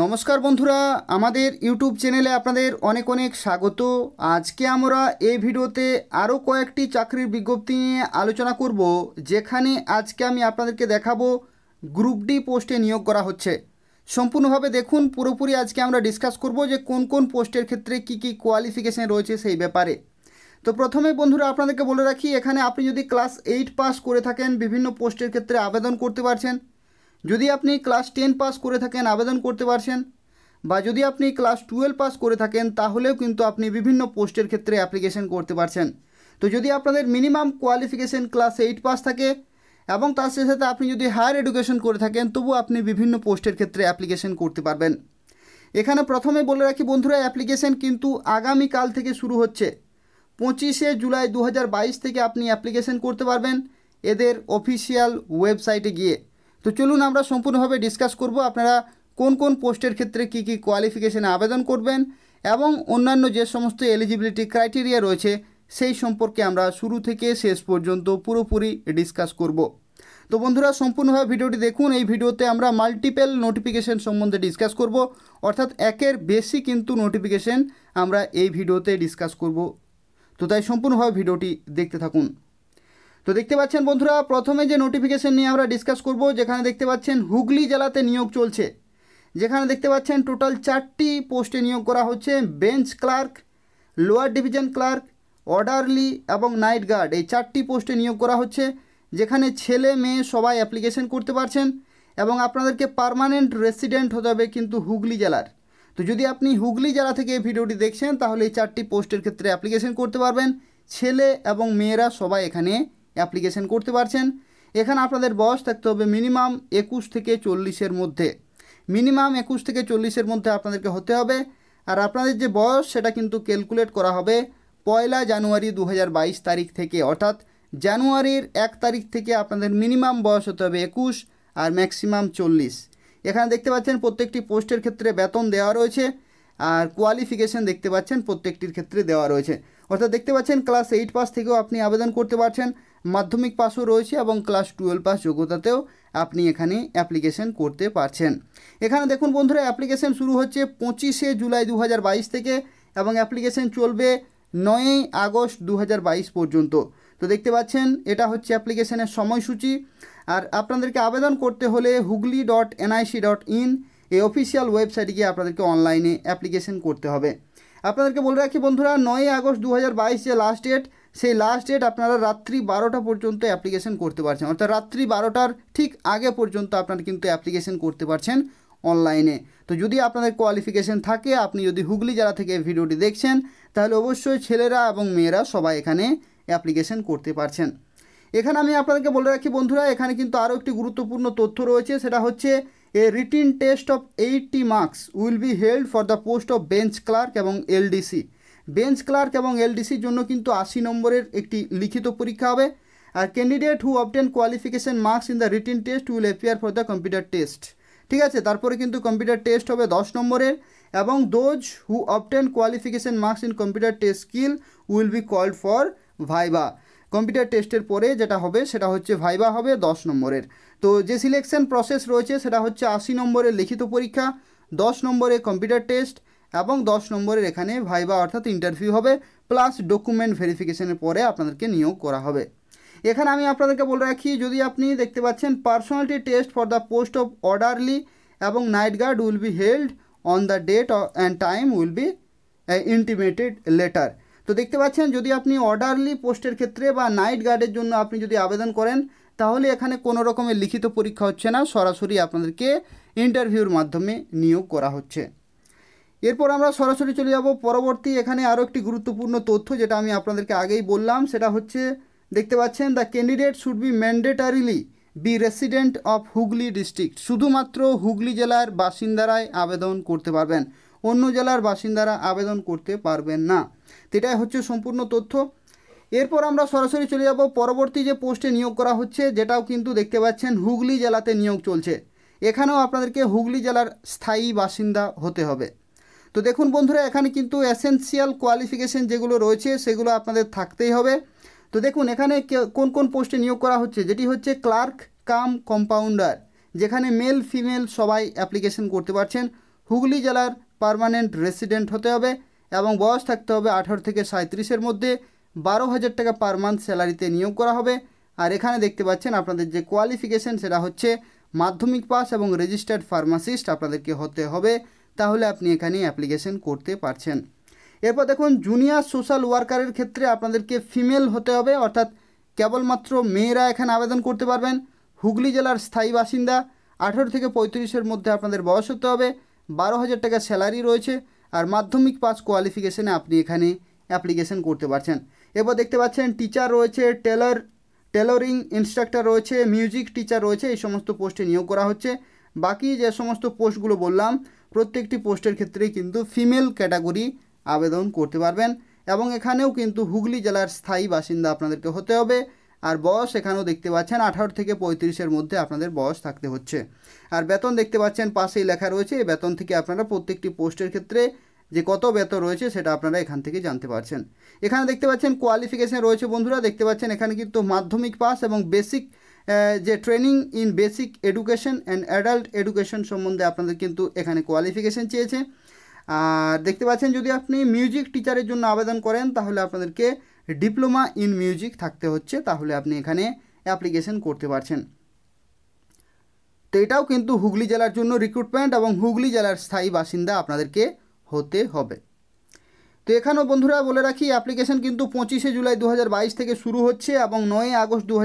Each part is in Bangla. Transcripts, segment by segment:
নমস্কার বন্ধুরা আমাদের ইউটিউব চ্যানেলে আপনাদের অনেক অনেক স্বাগত আজকে আমরা এই ভিডিওতে আরও কয়েকটি চাকরির বিজ্ঞপ্তি নিয়ে আলোচনা করব যেখানে আজকে আমি আপনাদেরকে দেখাবো গ্রুপ ডি পোস্টে নিয়োগ করা হচ্ছে সম্পূর্ণভাবে দেখুন পুরোপুরি আজকে আমরা ডিসকাস করব যে কোন কোন পোস্টের ক্ষেত্রে কি কি কোয়ালিফিকেশান রয়েছে সেই ব্যাপারে তো প্রথমে বন্ধুরা আপনাদেরকে বলে রাখি এখানে আপনি যদি ক্লাস এইট পাস করে থাকেন বিভিন্ন পোস্টের ক্ষেত্রে আবেদন করতে পারছেন যদি আপনি ক্লাস টেন পাস করে থাকেন আবেদন করতে পারছেন বা যদি আপনি ক্লাস টুয়েলভ পাস করে থাকেন তাহলেও কিন্তু আপনি বিভিন্ন পোস্টের ক্ষেত্রে অ্যাপ্লিকেশন করতে পারছেন তো যদি আপনাদের minimum qualification class eight pass থাকে এবং তার সাথে সাথে আপনি যদি হায়ার এডুকেশন করে থাকেন তবু আপনি বিভিন্ন পোস্টের ক্ষেত্রে অ্যাপ্লিকেশন করতে পারবেন এখানে প্রথমে বলে রাখি বন্ধুরা অ্যাপ্লিকেশন কিন্তু আগামীকাল থেকে শুরু হচ্ছে পঁচিশে জুলাই দু থেকে আপনি অ্যাপ্লিকেশন করতে পারবেন এদের অফিসিয়াল ওয়েবসাইটে গিয়ে তো চলুন আমরা সম্পূর্ণভাবে ডিসকাস করব আপনারা কোন কোন পোস্টের ক্ষেত্রে কি কি কোয়ালিফিকেশানে আবেদন করবেন এবং অন্যান্য যে সমস্ত এলিজিবিলিটি ক্রাইটেরিয়া রয়েছে সেই সম্পর্কে আমরা শুরু থেকে শেষ পর্যন্ত পুরোপুরি ডিসকাস করব তো বন্ধুরা সম্পূর্ণভাবে ভিডিওটি দেখুন এই ভিডিওতে আমরা মাল্টিপেল নোটিফিকেশন সম্বন্ধে ডিসকাস করব অর্থাৎ একের বেশি কিন্তু নোটিফিকেশন আমরা এই ভিডিওতে ডিসকাস করব তো তাই সম্পূর্ণভাবে ভিডিওটি দেখতে থাকুন তো দেখতে পাচ্ছেন বন্ধুরা প্রথমে যে নোটিফিকেশন নিয়ে আমরা ডিসকাস করব যেখানে দেখতে পাচ্ছেন হুগলি জেলাতে নিয়োগ চলছে যেখানে দেখতে পাচ্ছেন টোটাল চারটি পোস্টে নিয়োগ করা হচ্ছে bench clerk lower division clerk orderly এবং নাইট গার্ড এই চারটি পোস্টে নিয়োগ করা হচ্ছে যেখানে ছেলে মেয়ে সবাই অ্যাপ্লিকেশন করতে পারছেন এবং আপনাদেরকে পারমানেন্ট রেসিডেন্ট হতে হবে কিন্তু হুগলি জেলার তো যদি আপনি হুগলি জেলা থেকে এই ভিডিওটি দেখছেন তাহলে এই চারটি পোস্টের ক্ষেত্রে অ্যাপ্লিকেশন করতে পারবেন ছেলে এবং মেয়েরা সবাই এখানে অ্যাপ্লিকেশন করতে পারছেন এখানে আপনাদের বয়স থাকতে হবে মিনিমাম একুশ থেকে চল্লিশের মধ্যে মিনিমাম একুশ থেকে চল্লিশের মধ্যে আপনাদেরকে হতে হবে আর আপনাদের যে বয়স সেটা কিন্তু ক্যালকুলেট করা হবে পয়লা জানুয়ারি দু তারিখ থেকে অর্থাৎ জানুয়ারির এক তারিখ থেকে আপনাদের মিনিমাম বয়স হতে হবে একুশ আর ম্যাক্সিমাম চল্লিশ এখানে দেখতে পাচ্ছেন প্রত্যেকটি পোস্টের ক্ষেত্রে বেতন দেওয়া রয়েছে আর কোয়ালিফিকেশন দেখতে পাচ্ছেন প্রত্যেকটির ক্ষেত্রে দেওয়া রয়েছে অর্থাৎ দেখতে পাচ্ছেন ক্লাস এইট পাস থেকেও আপনি আবেদন করতে পারছেন মাধ্যমিক পাসও রয়েছে এবং ক্লাস টুয়েলভ পাস যোগ্যতাতেও আপনি এখানে অ্যাপ্লিকেশন করতে পারছেন এখানে দেখুন বন্ধুরা অ্যাপ্লিকেশন শুরু হচ্ছে পঁচিশে জুলাই দু থেকে এবং অ্যাপ্লিকেশন চলবে নয়ই আগস্ট দু পর্যন্ত তো দেখতে পাচ্ছেন এটা হচ্ছে অ্যাপ্লিকেশনের সময়সূচি আর আপনাদেরকে আবেদন করতে হলে Hooghly dot NIC dot in এই অফিসিয়াল ওয়েবসাইটে গিয়ে আপনাদেরকে অনলাইনে অ্যাপ্লিকেশন করতে হবে আপনাদেরকে বলে রাখি বন্ধুরা নয়ই আগস্ট দু যে লাস্ট ডেট সেই লাস্ট ডেট আপনারা রাত্রি বারোটা পর্যন্ত অ্যাপ্লিকেশন করতে পারছেন অর্থাৎ রাত্রি বারোটার ঠিক আগে পর্যন্ত আপনারা কিন্তু অ্যাপ্লিকেশন করতে পারছেন অনলাইনে তো যদি আপনাদের কোয়ালিফিকেশন থাকে আপনি যদি হুগলি জেলা থেকে ভিডিওটি দেখছেন তাহলে অবশ্যই ছেলেরা এবং মেয়েরা সবাই এখানে অ্যাপ্লিকেশন করতে পারছেন এখানে আমি আপনাদেরকে বলে রাখি বন্ধুরা এখানে কিন্তু আরও একটি গুরুত্বপূর্ণ তথ্য রয়েছে সেটা হচ্ছে a written test of eighty marks will be held for the post of bench clerk এবং এলডিসি বেঞ্চ ক্লার্ক এবং এলডিসির জন্য কিন্তু আশি নম্বরের একটি লিখিত পরীক্ষা হবে আর candidate who obtain qualification marks in the written test will appear for the computer test ঠিক আছে তারপরে কিন্তু কম্পিউটার টেস্ট হবে দশ নম্বরের এবং those who obtain qualification marks in computer test skill will be called for viva computer টেস্টের পরে যেটা হবে সেটা হচ্ছে ভাইবা হবে দশ নম্বরের তো যে সিলেকশন প্রসেস রয়েছে সেটা হচ্ছে আশি নম্বরের লিখিত পরীক্ষা দশ নম্বরে কম্পিউটার টেস্ট এবং দশ নম্বরের এখানে ভাইবা অর্থাৎ ইন্টারভিউ হবে প্লাস ডকুমেন্ট ভেরিফিকেশনের পরে আপনাদেরকে নিয়োগ করা হবে এখানে আমি আপনাদেরকে বলে রাখি যদি আপনি দেখতে পাচ্ছেন personality test for the post of orderly এবং night guard will be held on the date and time will be intimated letter তো দেখতে পাচ্ছেন যদি আপনি অর্ডারলি পোস্টের ক্ষেত্রে বা নাইট গার্ডের জন্য আপনি যদি আবেদন করেন তাহলে এখানে কোনো রকমের লিখিত পরীক্ষা হচ্ছে না সরাসরি আপনাদেরকে ইন্টারভিউর মাধ্যমে নিয়োগ করা হচ্ছে এরপর আমরা সরাসরি চলে যাব পরবর্তী এখানে আরও একটি গুরুত্বপূর্ণ তথ্য যেটা আমি আপনাদেরকে আগেই বললাম সেটা হচ্ছে দেখতে পাচ্ছেন the candidate should be mandatorily be resident of Hooghly district শুধুমাত্র হুগলি জেলার বাসিন্দারাই আবেদন করতে পারবেন অন্য জেলার বাসিন্দারা আবেদন করতে পারবেন না এটাই হচ্ছে সম্পূর্ণ তথ্য এরপর আমরা সরাসরি চলে যাব পরবর্তী যে পোস্টে নিয়োগ করা হচ্ছে যেটাও কিন্তু দেখতে পাচ্ছেন হুগলি জেলাতে নিয়োগ চলছে এখানেও আপনাদেরকে হুগলি জেলার স্থায়ী বাসিন্দা হতে হবে তো দেখুন বন্ধুরা এখানে কিন্তু অ্যাসেন্সিয়াল কোয়ালিফিকেশন যেগুলো রয়েছে সেগুলো আপনাদের থাকতেই হবে তো দেখুন এখানে কোন কোন পোস্টে নিয়োগ করা হচ্ছে যেটি হচ্ছে ক্লার্ক কাম কম্পাউন্ডার যেখানে মেল ফিমেল সবাই অ্যাপ্লিকেশন করতে পারছেন হুগলি জেলার পারমানেন্ট রেসিডেন্ট হতে হবে এবং বয়স থাকতে হবে আঠারো থেকে সাঁত্রিশের মধ্যে বারো হাজার টাকা পার মান্থ স্যালারিতে নিয়োগ করা হবে আর এখানে দেখতে পাচ্ছেন আপনাদের যে কোয়ালিফিকেশন সেটা হচ্ছে মাধ্যমিক পাস এবং রেজিস্টার্ড ফার্মাসিস্ট আপনাদেরকে হতে হবে তাহলে আপনি এখানে অ্যাপ্লিকেশন করতে পারছেন এরপর দেখুন জুনিয়র সোশ্যাল ওয়ার্কারের ক্ষেত্রে আপনাদেরকে ফিমেল হতে হবে অর্থাৎ কেবলমাত্র মেয়েরা এখানে আবেদন করতে পারবেন হুগলি জেলার স্থায়ী বাসিন্দা আঠেরো থেকে পঁয়ত্রিশের মধ্যে আপনাদের বয়স হতে হবে বারো হাজার টাকা স্যালারি রয়েছে আর মাধ্যমিক পাস কোয়ালিফিকেশানে আপনি এখানে অ্যাপ্লিকেশন করতে পারছেন এরপর দেখতে পাচ্ছেন টিচার রয়েছে টেলর টেলরিং ইনস্ট্রাক্টর রয়েছে মিউজিক টিচার রয়েছে এই সমস্ত পোস্টে নিয়োগ করা হচ্ছে বাকি যে সমস্ত পোস্টগুলো বললাম প্রত্যেকটি পোস্টের ক্ষেত্রে কিন্তু ফিমেল ক্যাটাগরি আবেদন করতে পারবেন এবং এখানেও কিন্তু হুগলি জেলার স্থায়ী বাসিন্দা আপনাদেরকে হতে হবে আর বয়স এখানেও দেখতে পাচ্ছেন আঠারো থেকে পঁয়ত্রিশের মধ্যে আপনাদের বয়স থাকতে হচ্ছে আর বেতন দেখতে পাচ্ছেন পাশেই লেখা রয়েছে এই বেতন থেকে আপনারা প্রত্যেকটি পোস্টের ক্ষেত্রে যে কত বেতন রয়েছে সেটা আপনারা এখান থেকে জানতে পারছেন এখানে দেখতে পাচ্ছেন কোয়ালিফিকেশান রয়েছে বন্ধুরা দেখতে পাচ্ছেন এখানে কিন্তু মাধ্যমিক পাস এবং বেসিক যে training in basic education and adult education সম্বন্ধে আপনাদের কিন্তু এখানে কোয়ালিফিকেশান চেয়েছে আর দেখতে পাচ্ছেন যদি আপনি মিউজিক টিচারের জন্য আবেদন করেন তাহলে আপনাদেরকে ডিপ্লোমা ইন মিউজিক থাকতে হচ্ছে তাহলে আপনি এখানে অ্যাপ্লিকেশন করতে পারছেন তো এটাও কিন্তু হুগলি জেলার জন্য রিক্রুটমেন্ট এবং হুগলি জেলার স্থায়ী বাসিন্দা আপনাদেরকে হতে হবে তো এখানেও বন্ধুরা বলে রাখি অ্যাপ্লিকেশন কিন্তু পঁচিশে জুলাই দু থেকে শুরু হচ্ছে এবং নয় আগস্ট দু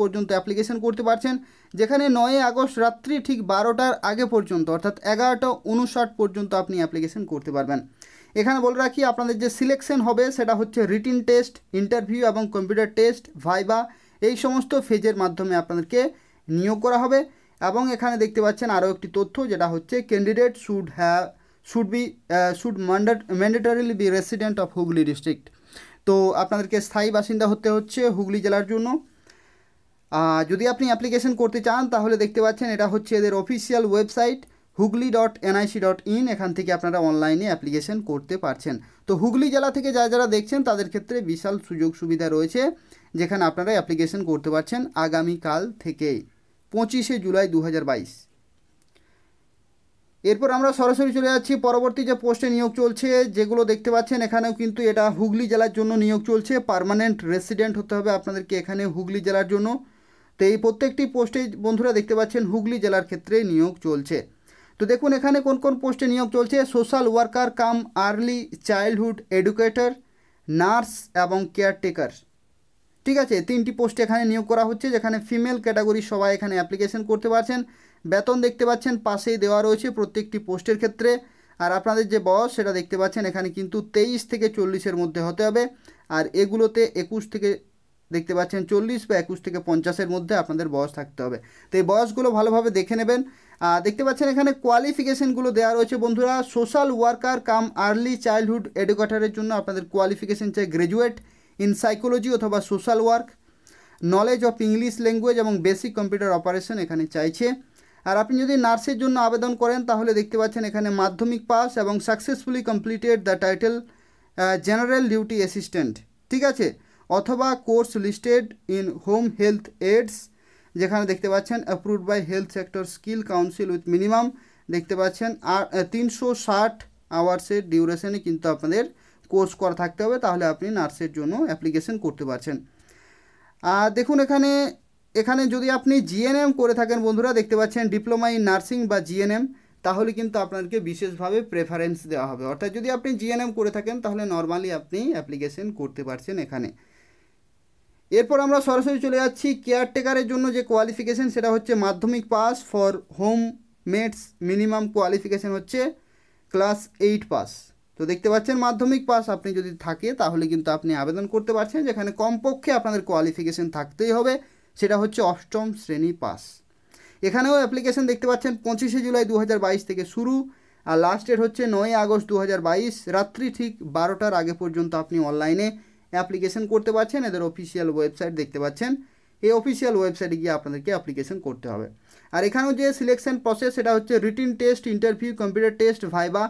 পর্যন্ত অ্যাপ্লিকেশন করতে পারছেন যেখানে নয় আগস্ট রাত্রি ঠিক বারোটার আগে পর্যন্ত অর্থাৎ এগারোটা উনষাট পর্যন্ত আপনি অ্যাপ্লিকেশন করতে পারবেন এখানে বলে রাখি আপনাদের যে সিলেকশন হবে সেটা হচ্ছে রিটিন টেস্ট ইন্টারভিউ এবং কম্পিউটার টেস্ট ভাইবা এই সমস্ত ফেজের মাধ্যমে আপনাদেরকে নিয়োগ করা হবে এবং এখানে দেখতে পাচ্ছেন আরও একটি তথ্য যেটা হচ্ছে candidate should have should be should should mandate, be resident of Hooghly district তো আপনাদেরকে স্থায়ী বাসিন্দা হতে হচ্ছে হুগলি জেলার জন্য যদি আপনি অ্যাপ্লিকেশন করতে চান তাহলে দেখতে পাচ্ছেন এটা হচ্ছে এদের official website Hooghly dot NIC dot in এখান থেকে আপনারা অনলাইনে অ্যাপ্লিকেশন করতে পারছেন তো হুগলি জেলা থেকে যারা যারা দেখছেন তাদের ক্ষেত্রে বিশাল সুযোগ সুবিধা রয়েছে যেখানে আপনারা অ্যাপ্লিকেশন করতে পারছেন আগামীকাল থেকেই পঁচিশে জুলাই দু এরপর আমরা সরাসরি চলে যাচ্ছি পরবর্তী যে পোস্টে নিয়োগ চলছে যেগুলো দেখতে পাচ্ছেন এখানেও কিন্তু এটা হুগলি জেলার জন্য নিয়োগ চলছে পারমানেন্ট রেসিডেন্ট হতে হবে আপনাদেরকে এখানে হুগলি জেলার জন্য তো এই প্রত্যেকটি পোস্টে বন্ধুরা দেখতে পাচ্ছেন হুগলি জেলার ক্ষেত্রে নিয়োগ চলছে তো দেখুন এখানে কোন কোন পোস্টে নিয়োগ চলছে social worker cum early childhood educator nurse এবং কেয়ারটেকার ঠিক আছে তিনটি পোস্টে এখানে নিয়োগ করা হচ্ছে যেখানে ফিমেল ক্যাটাগরি সবাই এখানে অ্যাপ্লিকেশন করতে পারছেন বেতন দেখতে পাচ্ছেন পাশেই দেওয়া রয়েছে প্রত্যেকটি পোস্টের ক্ষেত্রে আর আপনাদের যে বয়স সেটা দেখতে পাচ্ছেন এখানে কিন্তু তেইশ থেকে চল্লিশের মধ্যে হতে হবে আর এগুলোতে একুশ থেকে দেখতে পাচ্ছেন চল্লিশ বা একুশ থেকে পঞ্চাশের মধ্যে আপনাদের বয়স থাকতে হবে তো এই বয়সগুলো ভালোভাবে দেখে নেবেন আর দেখতে পাচ্ছেন এখানে কোয়ালিফিকেশানগুলো দেওয়া রয়েছে বন্ধুরা social worker cum early childhood এডুকেটারের জন্য আপনাদের কোয়ালিফিকেশান চাই গ্র্যাজুয়েট ইন সাইকোলজি অথবা social work knowledge of English language এবং বেসিক কম্পিউটার অপারেশন এখানে চাইছে আর আপনি যদি নার্সের জন্য আবেদন করেন তাহলে দেখতে পাচ্ছেন এখানে মাধ্যমিক পাস এবং successfully completed the title general duty assistant ঠিক আছে অথবা course listed in home health aids যেখানে দেখতে পাচ্ছেন approved by health sector skill council with minimum দেখতে পাচ্ছেন আর তিনশো ষাট আওয়ার্সের ডিউরেশনে কিন্তু আপনাদের কোর্স করা থাকতে হবে তাহলে আপনি নার্সের জন্য অ্যাপ্লিকেশন করতে পারছেন আর দেখুন এখানে এখানে যদি আপনি জিএনএম করে থাকেন বন্ধুরা দেখতে পাচ্ছেন ডিপ্লোমা ইন নার্সিং বা জিএনএম তাহলে কিন্তু আপনাদেরকে বিশেষভাবে প্রেফারেন্স দেওয়া হবে অর্থাৎ যদি আপনি জিএনএম করে থাকেন তাহলে নর্মালি আপনি অ্যাপ্লিকেশন করতে পারছেন এখানে এরপর আমরা সরাসরি চলে যাচ্ছি কেয়ারটেকারের জন্য যে কোয়ালিফিকেশন সেটা হচ্ছে মাধ্যমিক pass for home mates minimum qualification হচ্ছে ক্লাস এইট পাস তো দেখতে পাচ্ছেন মাধ্যমিক পাস আপনি যদি থাকে তাহলে কিন্তু আপনি আবেদন করতে পারছেন যেখানে কমপক্ষে আপনাদের কোয়ালিফিকেশন থাকতেই হবে সেটা হচ্ছে অষ্টম শ্রেণী পাস এখানেও অ্যাপ্লিকেশন দেখতে পাচ্ছেন পঁচিশে জুলাই দু থেকে শুরু আর লাস্ট ডেট হচ্ছে নয় আগস্ট দু রাত্রি ঠিক বারোটার আগে পর্যন্ত আপনি অনলাইনে অ্যাপ্লিকেশন করতে পারছেন এদের অফিসিয়াল ওয়েবসাইট দেখতে পাচ্ছেন এই অফিসিয়াল ওয়েবসাইটে গিয়ে আপনাদেরকে অ্যাপ্লিকেশন করতে হবে আর এখানেও যে সিলেকশন প্রসেস সেটা হচ্ছে written test interview computer test viva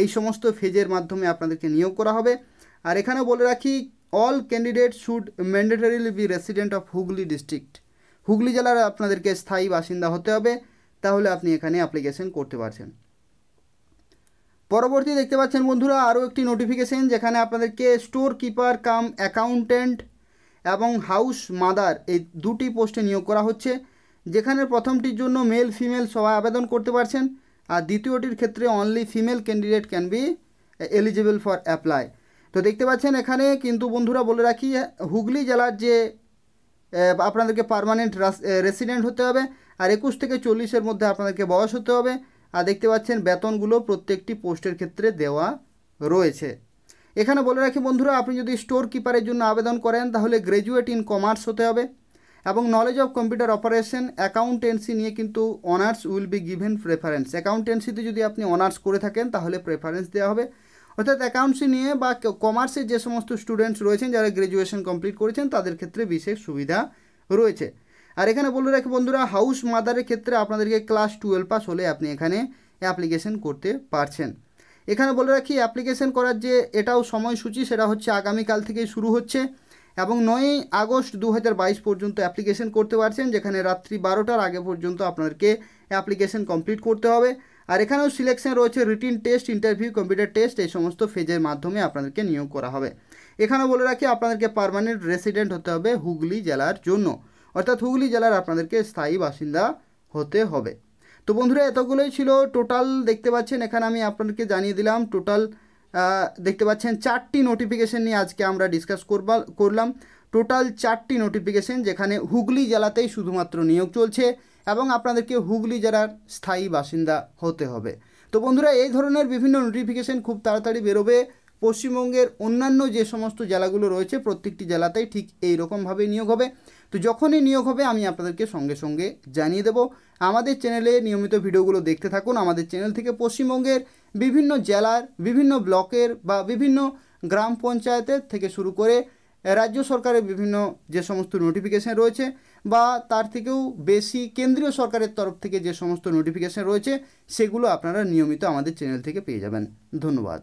এই সমস্ত ফেজের মাধ্যমে আপনাদেরকে নিয়োগ করা হবে আর এখানেও বলে রাখি all candidate should mandatorily be resident of Hooghly district Hooghly জেলার আপনাদেরকে স্থায়ী বাসিন্দা হতে হবে তাহলে আপনি এখানে অ্যাপ্লিকেশন করতে পারছেন পরবর্তী দেখতে পাচ্ছেন বন্ধুরা আরও একটি নোটিফিকেশন যেখানে আপনাদেরকে স্টোর কিপার কাম অ্যাকাউন্ট্যান্ট এবং হাউস মাদার এই দুটি পোস্টে নিয়োগ করা হচ্ছে যেখানে প্রথমটির জন্য মেল ফিমেল সবাই আবেদন করতে পারছেন আর দ্বিতীয়টির ক্ষেত্রে only female candidate can be eligible for apply তো দেখতে পাচ্ছেন এখানে কিন্তু বন্ধুরা বলে রাখি হুগলি জেলার যে আপনাদেরকে পারমানেন্ট রেসিডেন্ট হতে হবে আর একুশ থেকে চল্লিশের মধ্যে আপনাদেরকে বয়স হতে হবে আর দেখতে পাচ্ছেন বেতনগুলো প্রত্যেকটি পোস্টের ক্ষেত্রে দেওয়া রয়েছে এখানে বলে রাখি বন্ধুরা আপনি যদি স্টোর কিপারের জন্য আবেদন করেন তাহলে গ্র্যাজুয়েট ইন কমার্স হতে হবে এবং knowledge of computer operation accountancy নিয়ে কিন্তু honours will be given preference অ্যাকাউন্টেন্সিতে যদি আপনি অনার্স করে থাকেন তাহলে প্রেফারেন্স দেওয়া হবে অর্থাৎ অ্যাকাউন্টসি নিয়ে বা কমার্সের যে সমস্ত স্টুডেন্টস রয়েছেন যারা গ্র্যাজুয়েশন কমপ্লিট করেছেন তাদের ক্ষেত্রে বিশেষ সুবিধা রয়েছে আর এখানে বলে রাখি বন্ধুরা হাউস মাদারের ক্ষেত্রে আপনাদেরকে ক্লাস টুয়েলভ পাস হলে আপনি এখানে অ্যাপ্লিকেশন করতে পারছেন এখানে বলে রাখি অ্যাপ্লিকেশন করার যে এটাও সময়সূচি সেটা হচ্ছে আগামীকাল থেকেই শুরু হচ্ছে এবং নয়ই আগস্ট দু পর্যন্ত অ্যাপ্লিকেশন করতে পারছেন যেখানে রাত্রি বারোটার আগে পর্যন্ত আপনাদেরকে অ্যাপ্লিকেশন কমপ্লিট করতে হবে আর এখানেও সিলেকশন রয়েছে routine test interview computer test এই সমস্ত ফেজের মাধ্যমে আপনাদেরকে নিয়োগ করা হবে এখানেও বলে রাখি আপনাদেরকে পারমানেন্ট রেসিডেন্ট হতে হবে হুগলি জেলার জন্য অর্থাৎ হুগলি জেলার আপনাদেরকে স্থায়ী বাসিন্দা হতে হবে তো বন্ধুরা এতগুলোই ছিল টোটাল দেখতে পাচ্ছেন এখানে আমি আপনাদেরকে জানিয়ে দিলাম টোটাল দেখতে পাচ্ছেন চারটি নোটিফিকেশন নিয়ে আজকে আমরা ডিসকাস করবা করলাম টোটাল চারটি নোটিফিকেশন যেখানে হুগলি জেলাতেই শুধুমাত্র নিয়োগ চলছে এবং আপনাদেরকে হুগলি জেলার স্থায়ী বাসিন্দা হতে হবে তো বন্ধুরা এই ধরনের বিভিন্ন নোটিফিকেশন খুব তাড়াতাড়ি বেরোবে পশ্চিমবঙ্গের অন্যান্য যে সমস্ত জেলাগুলো রয়েছে প্রত্যেকটি জেলাতেই ঠিক এই রকমভাবে নিয়োগ হবে তো যখনই নিয়োগ হবে আমি আপনাদেরকে সঙ্গে সঙ্গে জানিয়ে দেব আমাদের চ্যানেলে নিয়মিত ভিডিওগুলো দেখতে থাকুন আমাদের চ্যানেল থেকে পশ্চিমবঙ্গের বিভিন্ন জেলার বিভিন্ন ব্লকের বা বিভিন্ন গ্রাম পঞ্চায়েতের থেকে শুরু করে রাজ্য সরকারের বিভিন্ন যে সমস্ত নোটিফিকেশান রয়েছে বা তার থেকেও বেশি কেন্দ্রীয় সরকারের তরফ থেকে যে সমস্ত নোটিফিকেশান রয়েছে সেগুলো আপনারা নিয়মিত আমাদের চ্যানেল থেকে পেয়ে যাবেন ধন্যবাদ